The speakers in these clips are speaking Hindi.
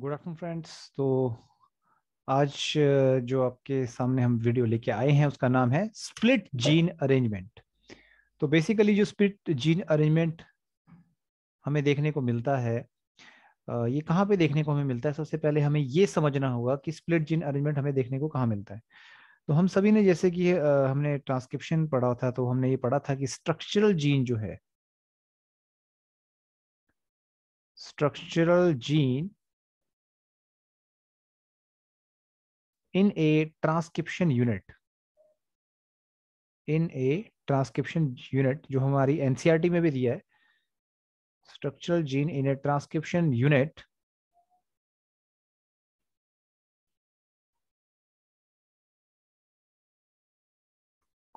गुड आफ्टरनून फ्रेंड्स तो आज जो आपके सामने हम वीडियो लेके आए हैं उसका नाम है स्प्लिट जीन अरेंजमेंट तो बेसिकली जो स्प्लिट जीन अरेंजमेंट हमें देखने को मिलता है ये कहाँ पे देखने को हमें मिलता है सबसे पहले हमें ये समझना होगा कि स्प्लिट जीन अरेंजमेंट हमें देखने को कहाँ मिलता है तो हम सभी ने जैसे कि हमने ट्रांसक्रिप्शन पढ़ा था तो हमने ये पढ़ा था कि स्ट्रक्चरल जीन जो है structural gene in a transcription unit in a transcription unit jo hamari ncrt mein bhi diya hai structural gene in a transcription unit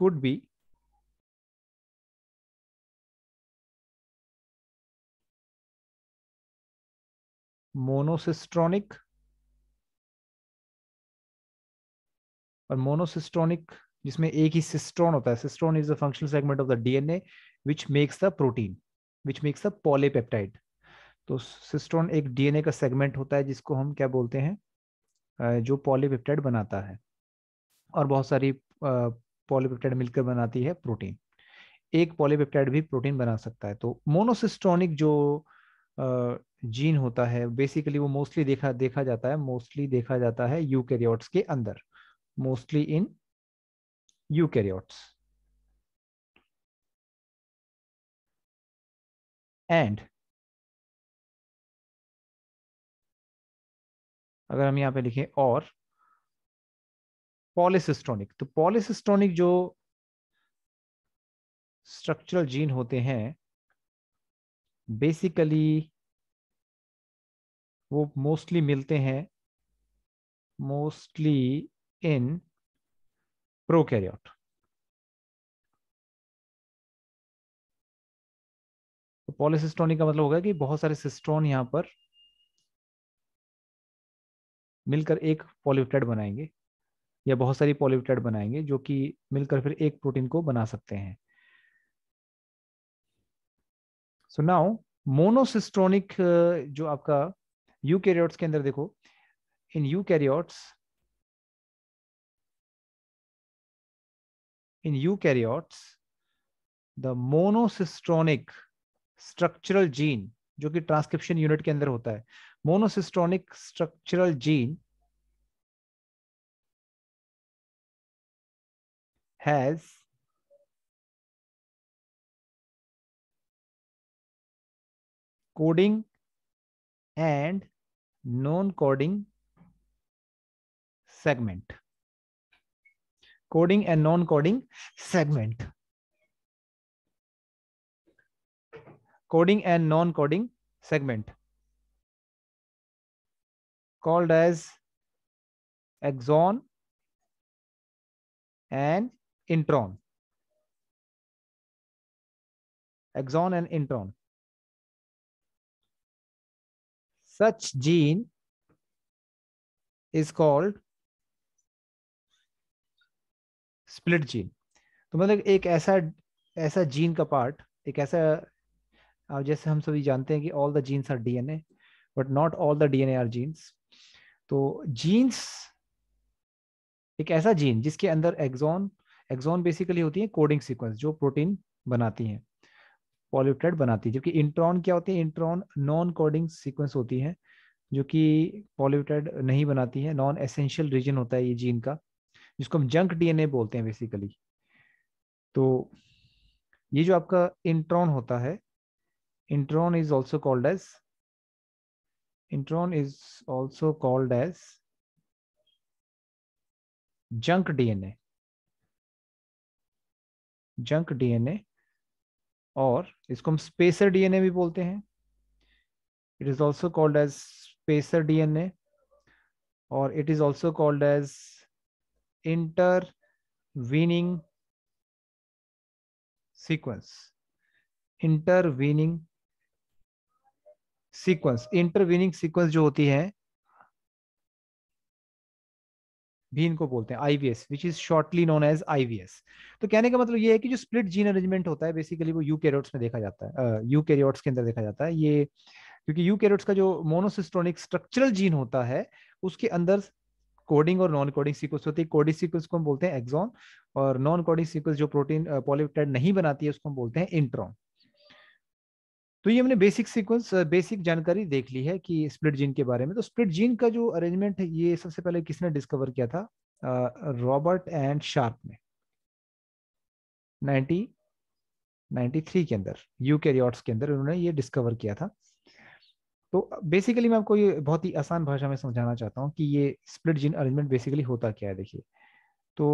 could be monocystronic और मोनोसिस्टोनिक जिसमें एक ही सिस्ट्रॉन होता है cistron is the functional segment of the DNA which makes the protein which makes the polypeptide तो सिस्ट्रॉन एक डीएनए का सेगमेंट होता है जिसको हम क्या बोलते हैं जो पॉलीपेप्टाइड बनाता है और बहुत सारी पॉलीपेप्टाइड मिलकर बनाती है प्रोटीन एक पॉलीपेप्टाइड भी प्रोटीन बना सकता है तो मोनोसिस्ट्रॉनिक जो जीन होता है बेसिकली वो मोस्टली देखा देखा जाता है मोस्टली देखा जाता है यूकैरियोट्स के अंदर mostly in eukaryotes. And अगर हम यहां पे लिखें और पॉलिसिस्टोनिक तो पॉलिसिस्टोनिक जो स्ट्रक्चरल जीन होते हैं बेसिकली वो मोस्टली मिलते हैं मोस्टली in prokaryote. तो पॉलिसिस्टोनिक का मतलब होगा कि बहुत सारे सिस्टोन यहां पर मिलकर एक पॉलिपेप्टाइड बनाएंगे या बहुत सारी पॉलिपेप्टाइड बनाएंगे जो कि मिलकर फिर एक प्रोटीन को बना सकते हैं सो नाउ मोनोसिस्ट्रॉनिक जो आपका यूकैरियोट्स के अंदर देखो in eukaryotes in eukaryotes the monocystronic structural gene जो कि ट्रांसक्रिप्शन यूनिट के अंदर होता है monocistronic structural gene has coding and non-coding segment. coding and non-coding segment. Coding and non-coding segment called as exon and intron. Exon and intron. Such gene is called split gene तो मतलब एक ऐसा ऐसा जीन का पार्ट एक ऐसा जैसे हम सभी जानते हैं कि all the genes are DNA but not all the DNA are genes तो जीन्स एक ऐसा जीन जिसके अंदर एग्जॉन एग्जॉन बेसिकली होती है कोडिंग सीक्वेंस जो प्रोटीन बनाती है पॉल्यूटेड बनाती है जबकि इंट्रॉन क्या होती है इंट्रॉन नॉन कोडिंग सीक्वेंस होती है जो कि पॉल्यूटेड नहीं बनाती है नॉन एसेंशियल रीजन होता है ये जीन का जिसको हम जंक डीएनए बोलते हैं बेसिकली तो ये जो आपका इंट्रॉन होता है intron is also called as intron is also called as junk DNA junk DNA और इसको हम स्पेसर डीएनए भी बोलते हैं it is also called as spacer DNA और it is also called as intervening sequence intervening sequence intervening sequence जो होती है भीन को बोलते हैं IVS which is shortly known as IVS तो कहने का मतलब ये है कि जो स्प्लिट जीन अरेंजमेंट होता है बेसिकली वो यूकैरियोट्स में देखा जाता है यूकैरियोट्स uh, के अंदर देखा जाता है ये क्योंकि यूकैरियोट्स का जो मोनोसिस्टोनिक स्ट्रक्चरल जीन होता है उसके अंदर कोडिंग और नॉन कोडिंग सीक्वेंस होती है कोडिंग सीक्वेंस को हम बोलते हैं एक्सॉन और नॉन कोडिंग सीक्वेंस जो प्रोटीन पॉलीपेप्टाइड नहीं बनाती है उसको हम बोलते हैं इंट्रॉन तो ये हमने बेसिक सीक्वेंस बेसिक जानकारी देख ली है कि स्प्लिट जीन के बारे में तो स्प्लिट जीन का जो अरेंजमेंट है ये सबसे पहले किसने डिस्कवर किया था रॉबर्ट एंड शार्प ने 90 93 के अंदर यू के अंदर उन्होंने ये डिस्कवर किया था तो बेसिकली मैं आपको ये बहुत ही आसान भाषा में समझाना चाहता हूँ कि ये स्प्लिट जीन अरेंजमेंट बेसिकली होता क्या है देखिए तो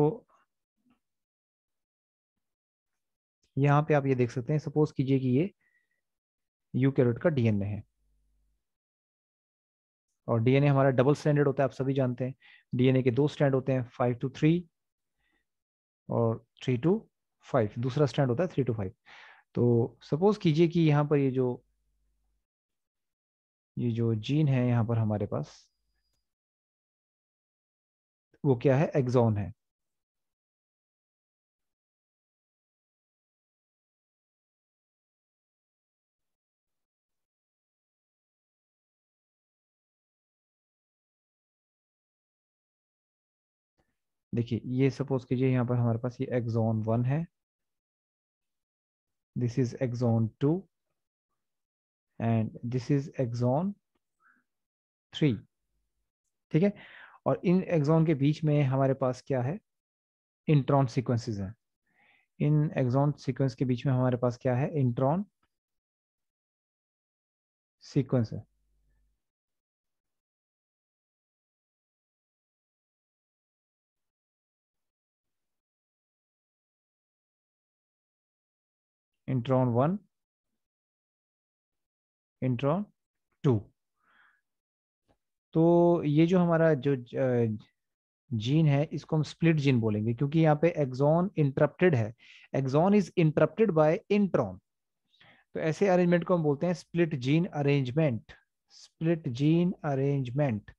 यहाँ पे आप ये देख सकते हैं सपोज कीजिए कि ये यू कैरोट का डीएनए है और डीएनए हमारा डबल स्टैंडर्ड होता है आप सभी जानते हैं डीएनए के दो स्टैंड होते हैं फाइव टू थ्री और थ्री टू फाइव दूसरा स्टैंड होता है थ्री टू फाइव तो सपोज कीजिए कि यहाँ पर ये जो ये जो जीन है यहाँ पर हमारे पास वो क्या है एग्जॉन है देखिए ये सपोज कीजिए यहां पर हमारे पास ये एक्सॉन वन है this is exon two and this is exon three ठीक है और इन एक्सॉन के बीच में हमारे पास क्या है इंट्रॉन सीक्वेंसेस हैं इन एक्सॉन सीक्वेंस के बीच में हमारे पास क्या है इंट्रॉन सीक्वेंस है इंट्रॉन वन इंट्रॉन टू तो ये जो हमारा जो जीन है इसको हम स्प्लिट जीन बोलेंगे क्योंकि यहाँ पे एक्सॉन इंटरप्टेड है exon is interrupted by intron तो ऐसे अरेंजमेंट को हम बोलते हैं split gene arrangement split gene arrangement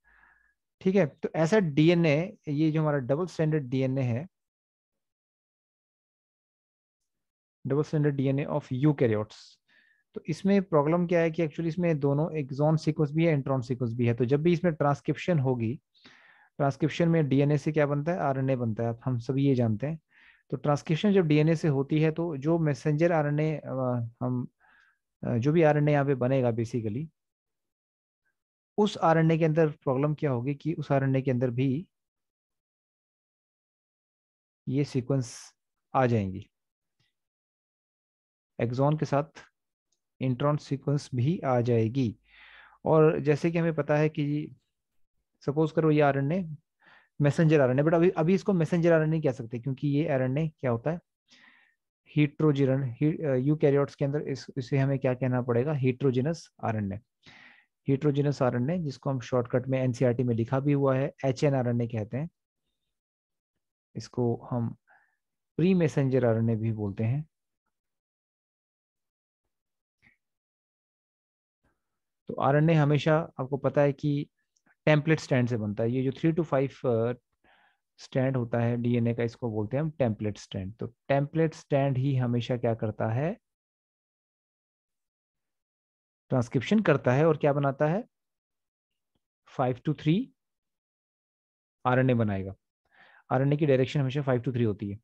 ठीक है तो ऐसा डीएनए ये जो हमारा डबल स्टैंडर्ड डीएनए है double standard DNA of eukaryotes तो इसमें प्रॉब्लम क्या है कि एक्चुअली इसमें दोनों एक्सॉन सीक्वेंस भी है इंट्रॉन सीक्वेंस भी है तो जब भी इसमें ट्रांसक्रिप्शन होगी ट्रांसक्रिप्शन में डीएनए से क्या बनता है आरएनए बनता है हम सभी ये जानते हैं तो ट्रांसक्रिप्शन जब डीएनए से होती है तो जो मैसेंजर आर हम जो भी आर एन पे बनेगा बेसिकली उस आर के अंदर प्रॉब्लम क्या होगी कि उस आर के अंदर भी ये सीक्वेंस आ जाएंगी एग्जॉन के साथ इंट्रॉन सीक्वेंस भी आ जाएगी और जैसे कि हमें पता है कि सपोज करो ये आर मैसेंजर आर बट अभी अभी इसको मैसेंजर आर कह सकते क्योंकि ये आर क्या होता है हीट्रोजिन यू कैरियोट्स के अंदर इस, इसे हमें क्या कहना पड़ेगा हीट्रोजिनस आर हीट्रोजिनस आर जिसको हम शॉर्टकट में एनसीआरटी में लिखा भी हुआ है एच एन आर कहते हैं इसको हम प्री मैसेंजर आर भी बोलते हैं तो आर हमेशा आपको पता है कि टेम्पलेट स्टैंड से बनता है ये जो थ्री टू फाइव स्टैंड होता है डीएनए का इसको बोलते हैं हम टेम्पलेट स्टैंड तो टेम्पलेट स्टैंड ही हमेशा क्या करता है ट्रांसक्रिप्शन करता है और क्या बनाता है फाइव टू थ्री आरएनए बनाएगा आरएनए की डायरेक्शन हमेशा फाइव टू थ्री होती है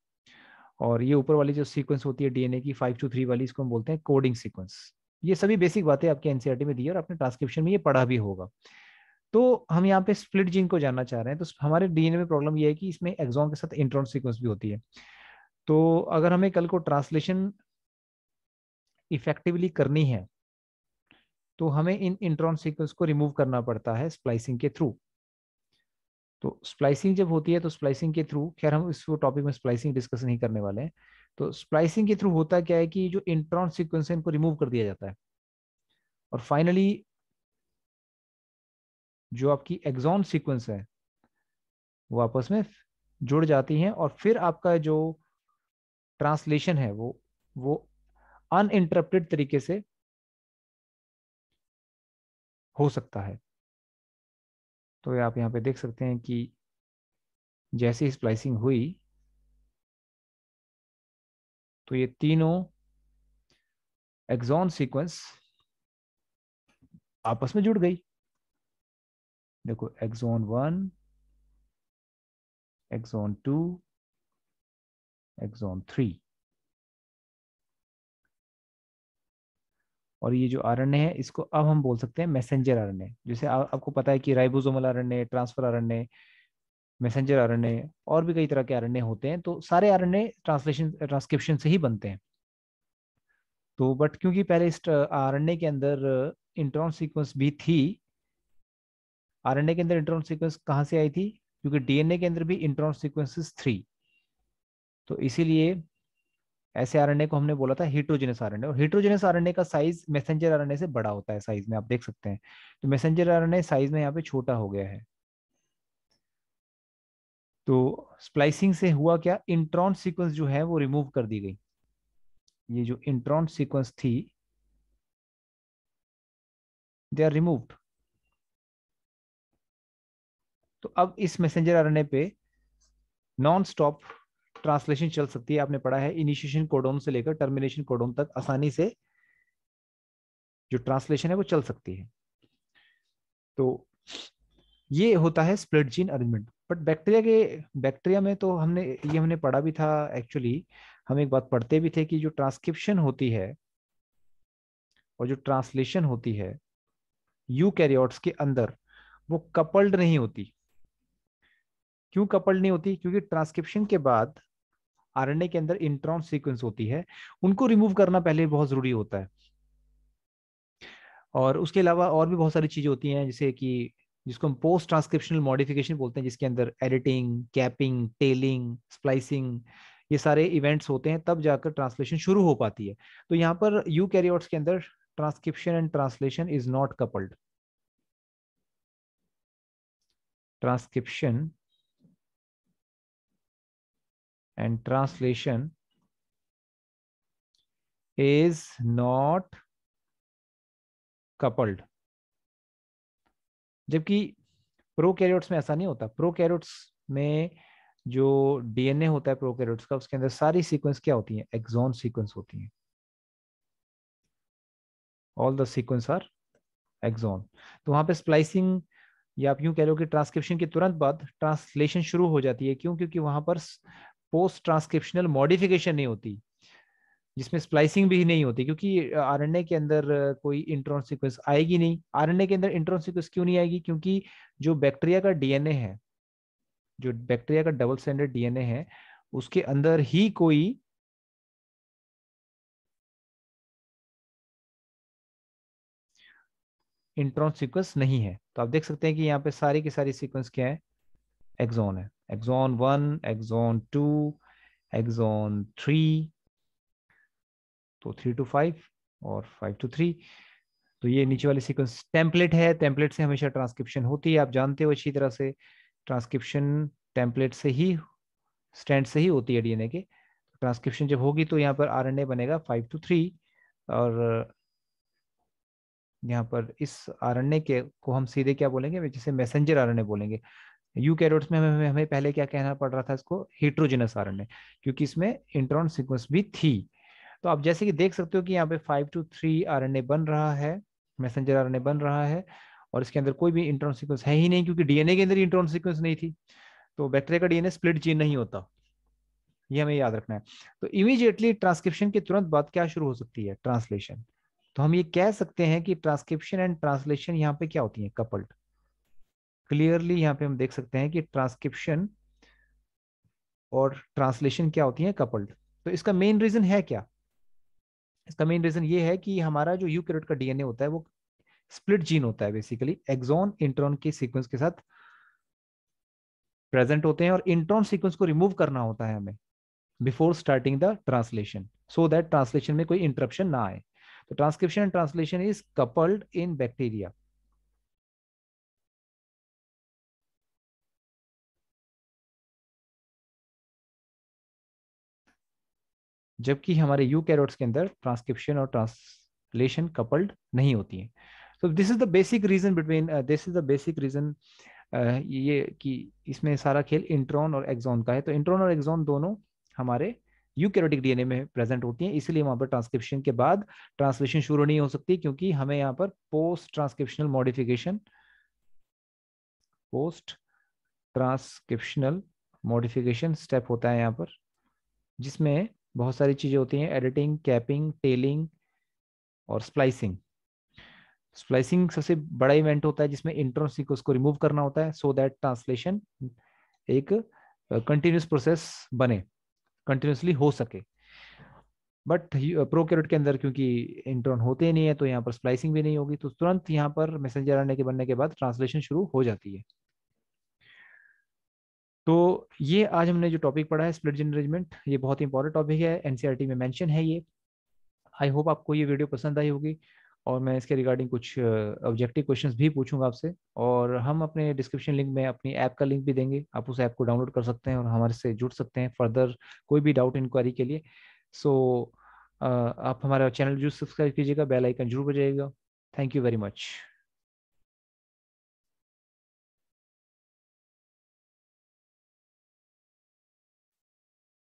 और ये ऊपर वाली जो सीक्वेंस होती है डीएनए की फाइव टू थ्री वाली इसको हम बोलते हैं कोडिंग सीक्वेंस ये सभी बेसिक बातें आपके एनसीआरटी e में दी है और आपने ट्रांसक्रिप्शन में ये पढ़ा भी होगा तो हम यहाँ पे स्प्लिट जीन को जानना चाह रहे हैं तो हमारे डीएनए में प्रॉब्लम ये है कि इसमें एग्जॉन के साथ इंट्रॉन सीक्वेंस भी होती है तो अगर हमें कल को ट्रांसलेशन इफेक्टिवली करनी है तो हमें इन इंट्रॉन सीक्वेंस को रिमूव करना पड़ता है स्प्लाइसिंग के थ्रू तो स्प्लाइसिंग जब होती है तो स्प्लाइसिंग के थ्रू खैर हम इस टॉपिक में स्प्लाइसिंग डिस्कस नहीं करने वाले हैं तो स्प्लाइसिंग के थ्रू होता क्या है कि जो इंट्रॉन सिक्वेंस है इनको रिमूव कर दिया जाता है और फाइनली जो आपकी एग्जॉन सीक्वेंस है वो आपस में जुड़ जाती हैं और फिर आपका जो ट्रांसलेशन है वो वो अन इंटरप्टेड तरीके से हो सकता है तो आप यहाँ पे देख सकते हैं कि जैसे स्प्लाइसिंग हुई तो ये तीनों एक्सॉन सीक्वेंस आपस में जुड़ गई देखो exon one exon two exon three और ये जो आरण्य है इसको अब हम बोल सकते हैं मैसेंजर आरण्य जैसे आपको पता है कि ribosomal RNA transfer RNA messenger R और भी कई तरह के आर होते हैं तो सारे आरएनए ट्रांसलेशन ट्रांसक्रिप्शन से ही बनते हैं तो बट क्योंकि पहले इस आर के अंदर इंट्रॉन सीक्वेंस भी थी आर के अंदर इंट्रॉन सीक्वेंस कहाँ से आई थी क्योंकि डीएनए के अंदर भी इंट्रॉन सीक्वेंसेस थ्री तो इसीलिए ऐसे आर को हमने बोला था हीट्रोजेनस आर और हीट्रोजेनस आर का साइज मैसेंजर आर से बड़ा होता है साइज में आप देख सकते हैं तो मैसेंजर आर साइज में यहाँ पे छोटा हो गया है तो स्प्लाइसिंग से हुआ क्या इंट्रॉन सीक्वेंस जो है वो रिमूव कर दी गई ये जो इंट्रॉन सीक्वेंस थी दे आर रिमूव्ड तो अब इस मैसेंजर आरएनए पे नॉन स्टॉप ट्रांसलेशन चल सकती है आपने पढ़ा है इनिशिएशन कोडोन से लेकर टर्मिनेशन कोडोन तक आसानी से जो ट्रांसलेशन है वो चल सकती है तो ये होता है split gene arrangement but bacteria के बैक्टीरिया में तो हमने ये हमने पढ़ा भी था एक्चुअली हम एक बात पढ़ते भी थे कि जो ट्रांसक्रिप्शन होती है और जो ट्रांसलेशन होती है यू कैरियोट्स के अंदर वो कपल्ड नहीं होती क्यों कपल्ड नहीं होती क्योंकि ट्रांसक्रिप्शन के बाद आरएनए के अंदर इंट्रॉन सीक्वेंस होती है उनको रिमूव करना पहले बहुत जरूरी होता है और उसके अलावा और भी बहुत सारी चीजें होती हैं जैसे कि जिसको हम पोस्ट ट्रांसक्रिप्शनल मॉडिफिकेशन बोलते हैं जिसके अंदर एडिटिंग कैपिंग टेलिंग स्प्लाइसिंग ये सारे इवेंट्स होते हैं तब जाकर ट्रांसलेशन शुरू हो पाती है तो यहाँ पर यू कैरियोट्स के अंदर transcription and translation is not coupled transcription and translation is not coupled जबकि प्रो में ऐसा नहीं होता प्रो में जो डीएनए होता है प्रो का उसके अंदर सारी सीक्वेंस क्या होती है एक्सॉन सीक्वेंस होती है all the sequence are exon तो वहां पे स्प्लाइसिंग या आप यूं कह लो कि ट्रांसक्रिप्शन के तुरंत बाद ट्रांसलेशन शुरू हो जाती है क्यों क्योंकि वहां पर पोस्ट ट्रांसक्रिप्शनल मॉडिफिकेशन नहीं होती जिसमें स्प्लाइसिंग भी नहीं होती क्योंकि आरएनए के अंदर कोई इंट्रॉन सीक्वेंस आएगी नहीं आरएनए के अंदर इंट्रॉन सीक्वेंस क्यों नहीं आएगी क्योंकि जो बैक्टीरिया का डीएनए है जो बैक्टीरिया का डबल स्टैंडर्ड डीएनए है उसके अंदर ही कोई इंट्रॉन सीक्वेंस नहीं है तो आप देख सकते हैं कि यहाँ पे सारी की सारी सीक्वेंस क्या है एक्जोन है exon one exon two exon three तो थ्री टू फाइव और फाइव टू थ्री तो ये नीचे वाले सीक्वेंस टेम्पलेट है टेम्पलेट से हमेशा ट्रांसक्रिप्शन होती है आप जानते हो अच्छी तरह से ट्रांसक्रिप्शन टेम्पलेट से ही स्टैंड से ही होती है डीएनए के ट्रांसक्रिप्शन जब होगी तो यहाँ पर आरएनए बनेगा फाइव टू थ्री और यहाँ पर इस आरएनए के को हम सीधे क्या बोलेंगे जैसे मैसेंजर आरएनए बोलेंगे यू कैरोट्स में हमें हमें पहले क्या कहना पड़ रहा था इसको हिट्रोजिनस आर क्योंकि इसमें इंट्रॉन सिक्वेंस भी थी तो आप जैसे कि देख सकते हो कि यहाँ पे फाइव टू थ्री आर बन रहा है मैसेंजर आर बन रहा है और इसके अंदर कोई भी इंट्रॉन सिक्वेंस है ही नहीं क्योंकि डीएनए के अंदर इंट्रॉन सिक्वेंस नहीं थी तो बैक्टेरिया का डीएनए स्प्लिट जीन नहीं होता ये हमें याद रखना है तो इमीजिएटली ट्रांसक्रिप्शन के तुरंत बाद क्या शुरू हो सकती है ट्रांसलेशन तो हम ये कह सकते हैं कि ट्रांसक्रिप्शन एंड ट्रांसलेशन यहाँ पे क्या होती है कपल्ड क्लियरली यहाँ पे हम देख सकते हैं कि ट्रांसक्रिप्शन और ट्रांसलेशन क्या होती है कपल्ड तो इसका मेन रीजन है क्या इसका मेन रीजन ये है कि हमारा जो यू का डीएनए होता है वो स्प्लिट जीन होता है बेसिकली एक्सोन इंट्रॉन के सीक्वेंस के साथ प्रेजेंट होते हैं और इंट्रॉन सीक्वेंस को रिमूव करना होता है हमें before starting the translation so that translation में कोई इंटरप्शन ना आए तो transcription and translation is coupled in bacteria जबकि हमारे यू कैरोट्स के अंदर ट्रांसक्रिप्शन और ट्रांसलेशन कपल्ड नहीं होती है तो this is the basic reason between this is the basic reason ये कि इसमें सारा खेल इंट्रॉन और एग्जॉन का है तो इंट्रॉन और एग्जॉन दोनों हमारे यूकेरोटिक डीएनए में प्रेजेंट होती है इसलिए वहां पर ट्रांसक्रिप्शन के बाद ट्रांसलेशन शुरू नहीं हो सकती क्योंकि हमें यहाँ पर post transcriptional modification post transcriptional modification step होता है यहाँ पर जिसमें बहुत सारी चीज़ें होती हैं एडिटिंग कैपिंग टेलिंग और स्प्लाइसिंग स्प्लाइसिंग सबसे बड़ा इवेंट होता है जिसमें इंटरन सीक्वेंस को रिमूव करना होता है सो दैट ट्रांसलेशन एक कंटिन्यूस प्रोसेस बने कंटिन्यूसली हो सके बट प्रो के अंदर क्योंकि इंटरन होते नहीं है तो यहाँ पर स्प्लाइसिंग भी नहीं होगी तो तुरंत यहाँ पर मैसेंजर आने के बनने के बाद ट्रांसलेशन शुरू हो जाती है तो ये आज हमने जो टॉपिक पढ़ा है स्प्लिट जनरेजमेंट ये बहुत ही इंपॉर्टेंट टॉपिक है एनसीईआरटी e में मेंशन है ये आई होप आपको ये वीडियो पसंद आई होगी और मैं इसके रिगार्डिंग कुछ ऑब्जेक्टिव uh, क्वेश्चंस भी पूछूंगा आपसे और हम अपने डिस्क्रिप्शन लिंक में अपनी ऐप का लिंक भी देंगे आप उस ऐप को डाउनलोड कर सकते हैं और हमारे से जुड़ सकते हैं फर्दर कोई भी डाउट इंक्वायरी के लिए सो so, uh, आप हमारा चैनल जरूर सब्सक्राइब कीजिएगा बेल आइकन जरूर बजाइएगा थैंक यू वेरी मच